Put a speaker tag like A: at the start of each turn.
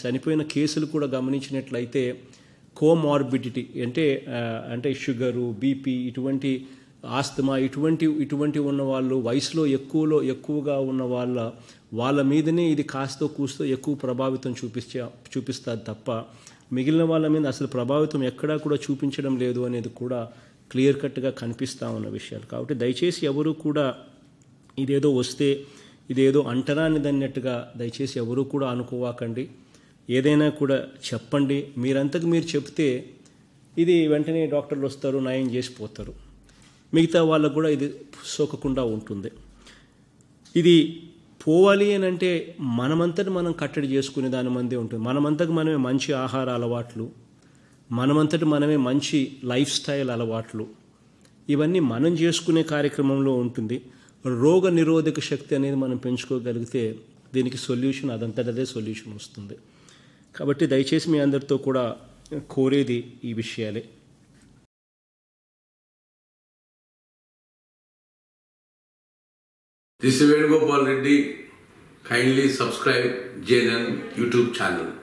A: చనిపోయిన కేసులు కూడా గమనించినట్లయితే కోమార్బిడిటీ అంటే అంటే షుగరు బీపీ ఇటువంటి ఆస్తమా ఇటువంటి ఇటువంటి ఉన్న వాళ్ళు వయసులో ఎక్కువలో ఎక్కువగా ఉన్న వాళ్ళ వాళ్ళ మీదనే ఇది కాస్త కూస్తో ఎక్కువ ప్రభావితం చూపించే చూపిస్తారు తప్ప మిగిలిన వాళ్ళ మీద అసలు ప్రభావితం ఎక్కడా కూడా చూపించడం లేదు అనేది కూడా క్లియర్ కట్గా కనిపిస్తూ ఉన్న విషయాలు కాబట్టి దయచేసి ఎవరు కూడా ఇదేదో వస్తే ఇదేదో అంటరానిదన్నట్టుగా దయచేసి ఎవరూ కూడా అనుకోవాకండి ఏదైనా కూడా చెప్పండి మీరంతకు మీరు చెప్తే ఇది వెంటనే డాక్టర్లు వస్తారు నయం చేసిపోతారు మిగతా వాళ్ళకు కూడా ఇది సోకకుండా ఉంటుంది ఇది పోవాలి అని అంటే మనమంతటి మనం కట్టడి చేసుకునే దాని మందే ఉంటుంది మనమంతకు మనమే మంచి ఆహార అలవాట్లు మనమంతటి మనమే మంచి లైఫ్ స్టైల్ అలవాట్లు ఇవన్నీ మనం చేసుకునే కార్యక్రమంలో ఉంటుంది రోగ నిరోధక శక్తి అనేది మనం పెంచుకోగలిగితే దీనికి సొల్యూషన్ అదంతటదే సొల్యూషన్ వస్తుంది కాబట్టి దయచేసి మీ అందరితో కూడా కోరేది ఈ విషయాలే
B: this Venugopal Reddy kindly subscribe జేఎన్ యూట్యూబ్ ఛానల్